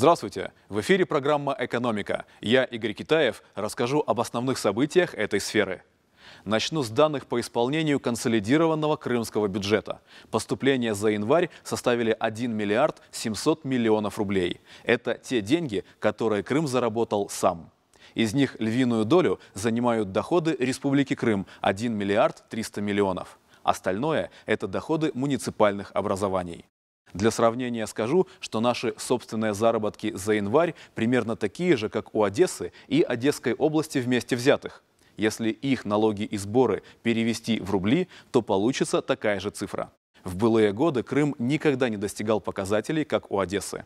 Здравствуйте! В эфире программа «Экономика». Я, Игорь Китаев, расскажу об основных событиях этой сферы. Начну с данных по исполнению консолидированного крымского бюджета. Поступления за январь составили 1 миллиард 700 миллионов рублей. Это те деньги, которые Крым заработал сам. Из них львиную долю занимают доходы Республики Крым – 1 миллиард 300 миллионов. Остальное – это доходы муниципальных образований. Для сравнения скажу, что наши собственные заработки за январь примерно такие же, как у Одессы и Одесской области вместе взятых. Если их налоги и сборы перевести в рубли, то получится такая же цифра. В былые годы Крым никогда не достигал показателей, как у Одессы.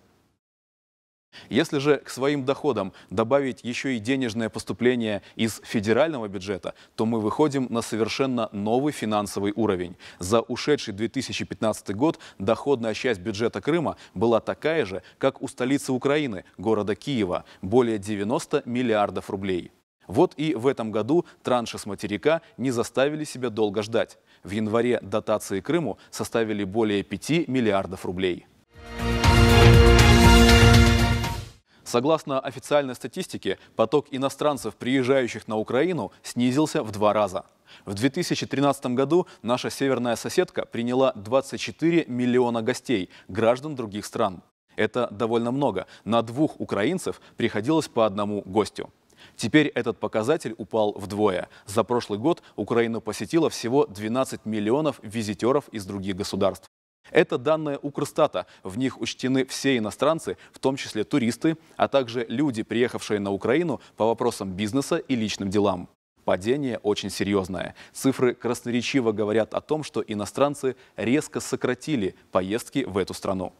Если же к своим доходам добавить еще и денежное поступление из федерального бюджета, то мы выходим на совершенно новый финансовый уровень. За ушедший 2015 год доходная часть бюджета Крыма была такая же, как у столицы Украины, города Киева, более 90 миллиардов рублей. Вот и в этом году транши с материка не заставили себя долго ждать. В январе дотации Крыму составили более 5 миллиардов рублей. Согласно официальной статистике, поток иностранцев, приезжающих на Украину, снизился в два раза. В 2013 году наша северная соседка приняла 24 миллиона гостей, граждан других стран. Это довольно много. На двух украинцев приходилось по одному гостю. Теперь этот показатель упал вдвое. За прошлый год Украину посетило всего 12 миллионов визитеров из других государств. Это данные Укрстата. В них учтены все иностранцы, в том числе туристы, а также люди, приехавшие на Украину по вопросам бизнеса и личным делам. Падение очень серьезное. Цифры красноречиво говорят о том, что иностранцы резко сократили поездки в эту страну.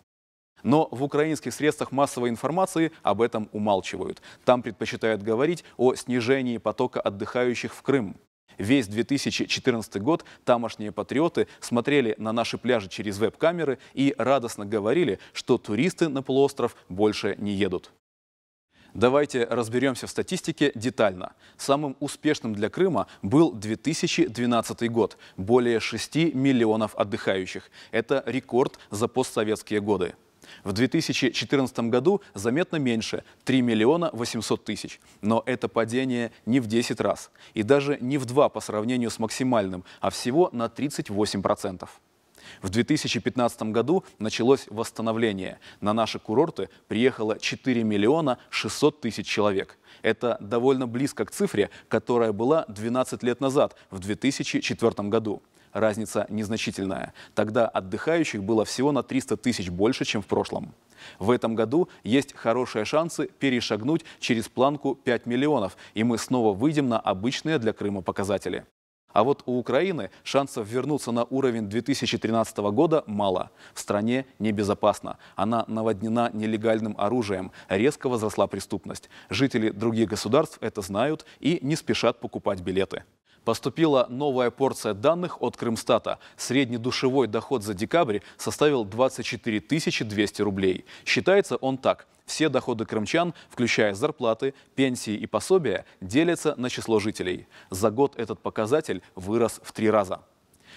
Но в украинских средствах массовой информации об этом умалчивают. Там предпочитают говорить о снижении потока отдыхающих в Крым. Весь 2014 год тамошние патриоты смотрели на наши пляжи через веб-камеры и радостно говорили, что туристы на полуостров больше не едут. Давайте разберемся в статистике детально. Самым успешным для Крыма был 2012 год. Более 6 миллионов отдыхающих. Это рекорд за постсоветские годы. В 2014 году заметно меньше – 3 миллиона 800 тысяч. Но это падение не в 10 раз и даже не в 2 по сравнению с максимальным, а всего на 38%. В 2015 году началось восстановление. На наши курорты приехало 4 миллиона 600 тысяч человек. Это довольно близко к цифре, которая была 12 лет назад, в 2004 году разница незначительная. Тогда отдыхающих было всего на 300 тысяч больше, чем в прошлом. В этом году есть хорошие шансы перешагнуть через планку 5 миллионов, и мы снова выйдем на обычные для Крыма показатели. А вот у Украины шансов вернуться на уровень 2013 года мало. В стране небезопасно. Она наводнена нелегальным оружием. Резко возросла преступность. Жители других государств это знают и не спешат покупать билеты. Поступила новая порция данных от Крымстата. Средний душевой доход за декабрь составил 24 200 рублей. Считается он так. Все доходы крымчан, включая зарплаты, пенсии и пособия, делятся на число жителей. За год этот показатель вырос в три раза.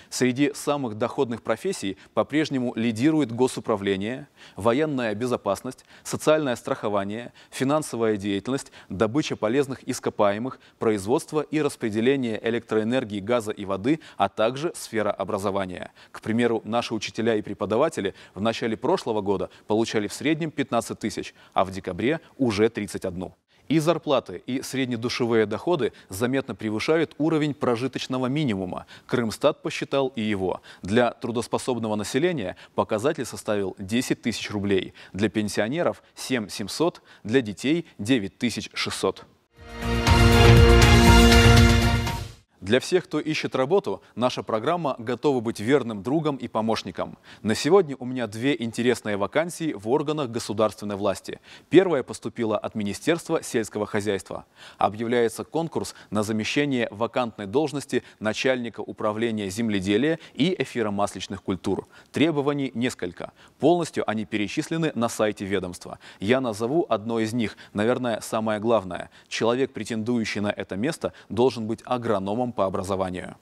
Среди самых доходных профессий по-прежнему лидирует госуправление, военная безопасность, социальное страхование, финансовая деятельность, добыча полезных ископаемых, производство и распределение электроэнергии, газа и воды, а также сфера образования. К примеру, наши учителя и преподаватели в начале прошлого года получали в среднем 15 тысяч, а в декабре уже 31. И зарплаты, и среднедушевые доходы заметно превышают уровень прожиточного минимума. Крымстат посчитал и его. Для трудоспособного населения показатель составил 10 тысяч рублей, для пенсионеров – 7 700, для детей – 9 600. Для всех, кто ищет работу, наша программа готова быть верным другом и помощником. На сегодня у меня две интересные вакансии в органах государственной власти. Первая поступила от Министерства сельского хозяйства. Объявляется конкурс на замещение вакантной должности начальника управления земледелия и эфиромасличных культур. Требований несколько. Полностью они перечислены на сайте ведомства. Я назову одно из них, наверное, самое главное. Человек, претендующий на это место, должен быть агрономом дипломом по образованию.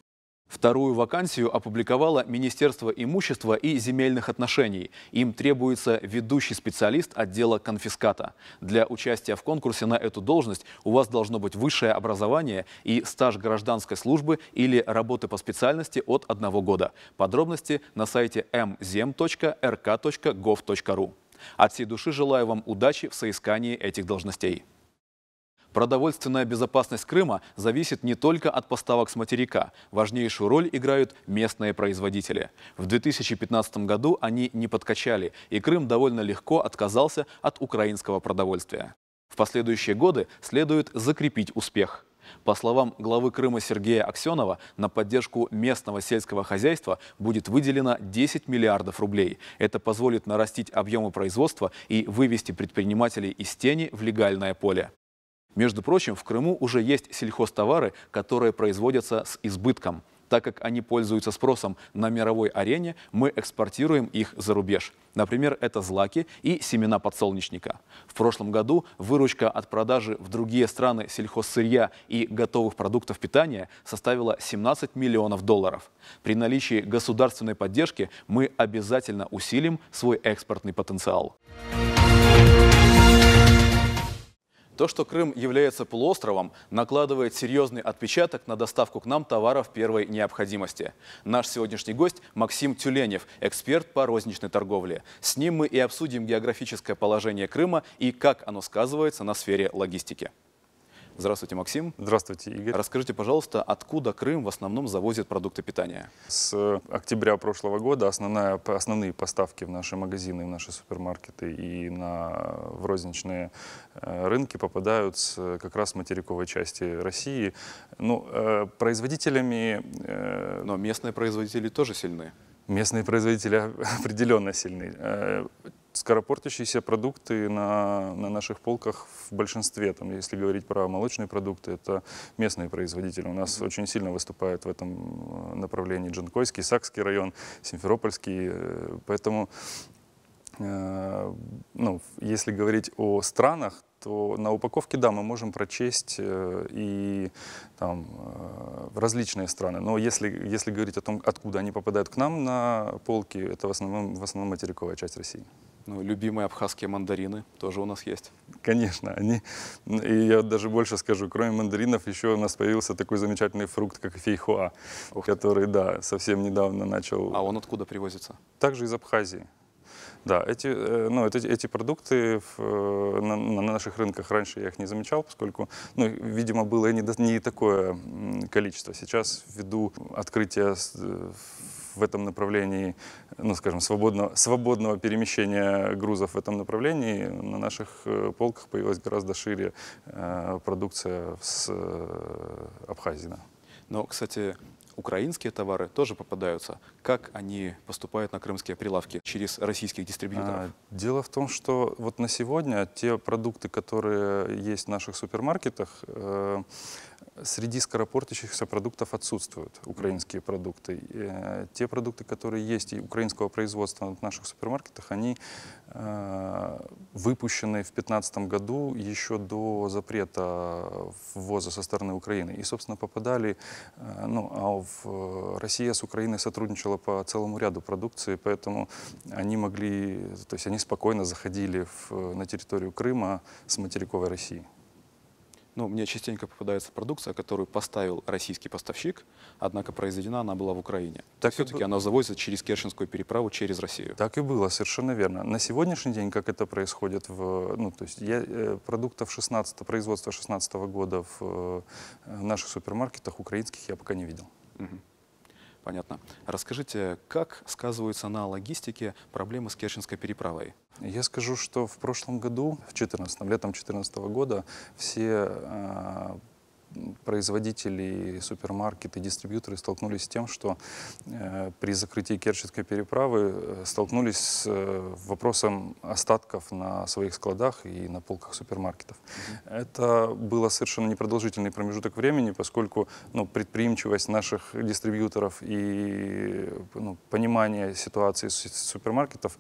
Вторую вакансию опубликовало Министерство имущества и земельных отношений. Им требуется ведущий специалист отдела конфиската. Для участия в конкурсе на эту должность у вас должно быть высшее образование и стаж гражданской службы или работы по специальности от одного года. Подробности на сайте mzem.rk.gov.ru. От всей души желаю вам удачи в соискании этих должностей. Продовольственная безопасность Крыма зависит не только от поставок с материка. Важнейшую роль играют местные производители. В 2015 году они не подкачали, и Крым довольно легко отказался от украинского продовольствия. В последующие годы следует закрепить успех. По словам главы Крыма Сергея Аксенова, на поддержку местного сельского хозяйства будет выделено 10 миллиардов рублей. Это позволит нарастить объемы производства и вывести предпринимателей из тени в легальное поле. Между прочим, в Крыму уже есть сельхозтовары, которые производятся с избытком. Так как они пользуются спросом на мировой арене, мы экспортируем их за рубеж. Например, это злаки и семена подсолнечника. В прошлом году выручка от продажи в другие страны сельхозсырья и готовых продуктов питания составила 17 миллионов долларов. При наличии государственной поддержки мы обязательно усилим свой экспортный потенциал. То, что Крым является полуостровом, накладывает серьезный отпечаток на доставку к нам товаров первой необходимости. Наш сегодняшний гость Максим Тюленев, эксперт по розничной торговле. С ним мы и обсудим географическое положение Крыма и как оно сказывается на сфере логистики. Здравствуйте, Максим. Здравствуйте, Игорь. Расскажите, пожалуйста, откуда Крым в основном завозит продукты питания? С э, октября прошлого года основная, основные поставки в наши магазины, в наши супермаркеты и на, э, в розничные э, рынки попадают с, как раз материковой части России. Ну, производителями... Но местные производители тоже сильны. Местные производители определенно сильны скоропортящиеся продукты на, на наших полках в большинстве. Там, если говорить про молочные продукты, это местные производители. У нас mm -hmm. очень сильно выступают в этом э, направлении Джанкойский, Сакский район, Симферопольский. Э, поэтому, э, ну, если говорить о странах, то на упаковке, да, мы можем прочесть э, и там, э, различные страны. Но если, если говорить о том, откуда они попадают к нам на полки, это в основном, в основном материковая часть России. Ну, любимые абхазские мандарины тоже у нас есть. Конечно, они, и я даже больше скажу, кроме мандаринов, еще у нас появился такой замечательный фрукт, как фейхуа, Ух. который, да, совсем недавно начал. А он откуда привозится? Также из Абхазии. Да, эти, э, ну, эти, эти продукты в, э, на, на наших рынках раньше я их не замечал, поскольку, ну, видимо, было не, не такое количество. Сейчас ввиду открытия э, в этом направлении, ну, скажем, свободного, свободного перемещения грузов в этом направлении, на наших э, полках появилась гораздо шире э, продукция с э, Абхазии. Но, кстати, украинские товары тоже попадаются. Как они поступают на крымские прилавки через российских дистрибьюторов? А, дело в том, что вот на сегодня те продукты, которые есть в наших супермаркетах, э, Среди скоропортящихся продуктов отсутствуют украинские продукты. Э, те продукты, которые есть и украинского производства в наших супермаркетах, они э, выпущены в 2015 году еще до запрета ввоза со стороны Украины. И, собственно, попадали, э, ну, а в Россия с Украиной сотрудничала по целому ряду продукции, поэтому они могли, то есть они спокойно заходили в, на территорию Крыма с материковой России. Ну, мне частенько попадается продукция, которую поставил российский поставщик, однако произведена она была в Украине. Так Все-таки она завозится через Керченскую переправу, через Россию. Так и было, совершенно верно. На сегодняшний день, как это происходит, в, ну, то есть я, э, продуктов 16, производства 2016 -го года в, в э, наших супермаркетах украинских я пока не видел. Угу. Понятно. Расскажите, как сказываются на логистике проблемы с Керченской переправой? Я скажу, что в прошлом году, в 14 летом 2014 года, все э, производители, супермаркеты, дистрибьюторы столкнулись с тем, что э, при закрытии Керченской переправы э, столкнулись с э, вопросом остатков на своих складах и на полках супермаркетов. Mm -hmm. Это было совершенно непродолжительный промежуток времени, поскольку ну, предприимчивость наших дистрибьюторов и ну, понимание ситуации с супермаркетов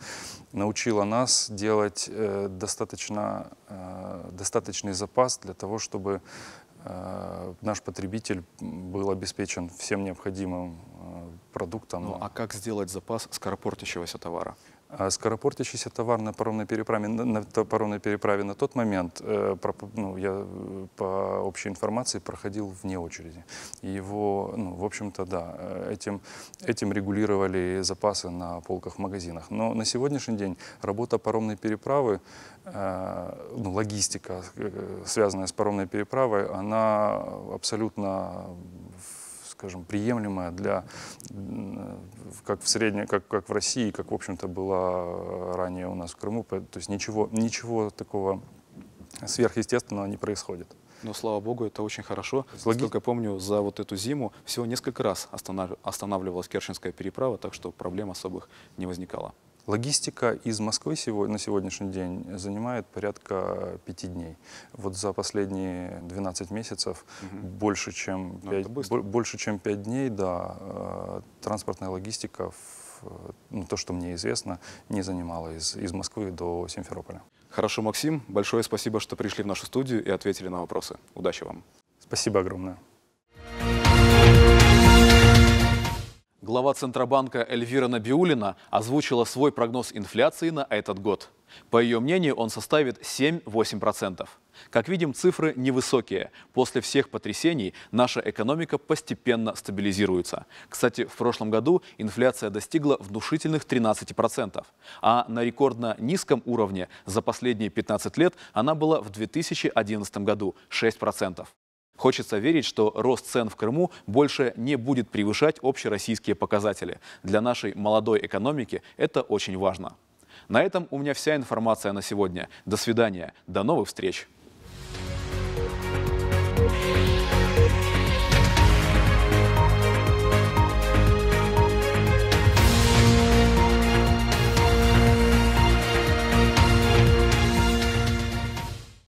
научило нас делать э, достаточно, э, достаточный запас для того, чтобы Э, наш потребитель был обеспечен всем необходимым э, продуктом. Ну а как сделать запас скоропортящегося товара? А скоропортящийся товар на паромной переправе на, на паромной переправе на тот момент, э, про, ну, я э, по общей информации проходил вне очереди. И его, ну, в общем-то, да, э, этим, этим регулировали запасы на полках в магазинах. Но на сегодняшний день работа паромной переправы, э, ну, логистика, э, связанная с паромной переправой, она абсолютно в скажем, приемлемая для, как в, средне, как, как в России, как, в общем-то, была э, ранее у нас в Крыму. То есть ничего, ничего такого сверхъестественного не происходит. Но, слава богу, это очень хорошо. Логи... Сколько помню, за вот эту зиму всего несколько раз останавливалась Керченская переправа, так что проблем особых не возникало. Логистика из Москвы на сегодняшний день занимает порядка пяти дней. Вот за последние 12 месяцев угу. больше, чем пять дней, да, э, транспортная логистика, в, ну, то, что мне известно, не занимала из, из Москвы до Симферополя. Хорошо, Максим, большое спасибо, что пришли в нашу студию и ответили на вопросы. Удачи вам. Спасибо огромное. Глава Центробанка Эльвира Набиулина озвучила свой прогноз инфляции на этот год. По ее мнению, он составит 7-8%. Как видим, цифры невысокие. После всех потрясений наша экономика постепенно стабилизируется. Кстати, в прошлом году инфляция достигла внушительных 13%, а на рекордно низком уровне за последние 15 лет она была в 2011 году 6%. Хочется верить, что рост цен в Крыму больше не будет превышать общероссийские показатели. Для нашей молодой экономики это очень важно. На этом у меня вся информация на сегодня. До свидания. До новых встреч.